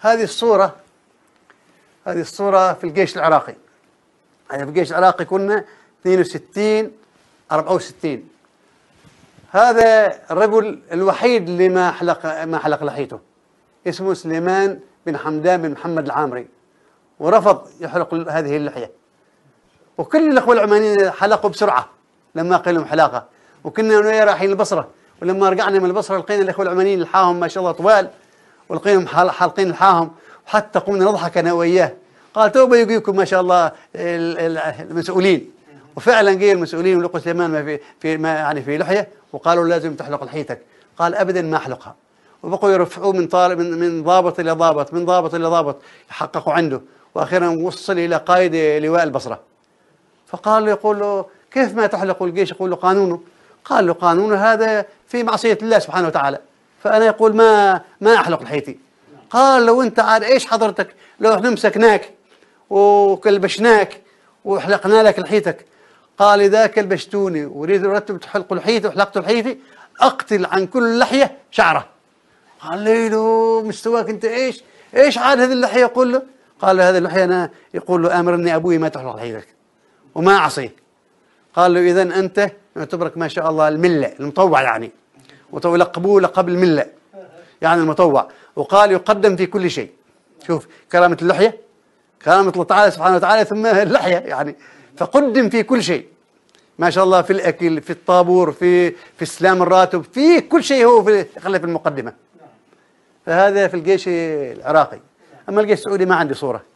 هذه الصورة هذه الصورة في الجيش العراقي يعني في الجيش العراقي كنا 62 64 هذا الرجل الوحيد اللي ما حلق ما حلق لحيته اسمه سليمان بن حمدان بن محمد العامري ورفض يحلق هذه اللحيه وكل الاخوه العمانيين حلقوا بسرعه لما قيل لهم حلاقه وكنا وياه رايحين البصره ولما رجعنا من البصره لقينا الاخوه العمانيين لحاهم ما شاء الله طوال ولقيهم حالقين لحاهم وحتى قمنا نضحك انا وياه قال توبه بيجيكم ما شاء الله المسؤولين وفعلا جه المسؤولين ولقوا سليمان ما في في ما يعني في لحيه وقالوا لازم تحلق لحيتك قال ابدا ما احلقها وبقوا يرفعوه من طالب من من ضابط الى ضابط من ضابط الى ضابط يحققوا عنده واخيرا وصل الى قائد لواء البصره فقال له يقول له كيف ما تحلق الجيش يقول له قانونه قال له قانونه هذا في معصيه الله سبحانه وتعالى فأنا يقول ما ما أحلق لحيتي قال لو أنت عاد إيش حضرتك لو إحنا مسكناك وكلبشناك وحلقنا لك لحيتك قال إذا كلبشتوني وريد أرتب تحلق لحيتي وحلقت لحيتي أقتل عن كل لحية شعره قال له مستواك أنت إيش إيش عاد هذه اللحية يقول له قال له هذه اللحية أنا يقول له أمرني أبوي ما تحلق لحيتك وما أعصيه قال له إذا أنت يعتبرك ما شاء الله الملة المطوع يعني قبول لقب ملة يعني المطوع وقال يقدم في كل شيء شوف كرامة اللحية كرامة الله تعالى سبحانه وتعالى ثم اللحية يعني فقدم في كل شيء ما شاء الله في الأكل في الطابور في في السلام الراتب في كل شيء هو في خلى في المقدمة فهذا في الجيش العراقي أما الجيش السعودي ما عندي صورة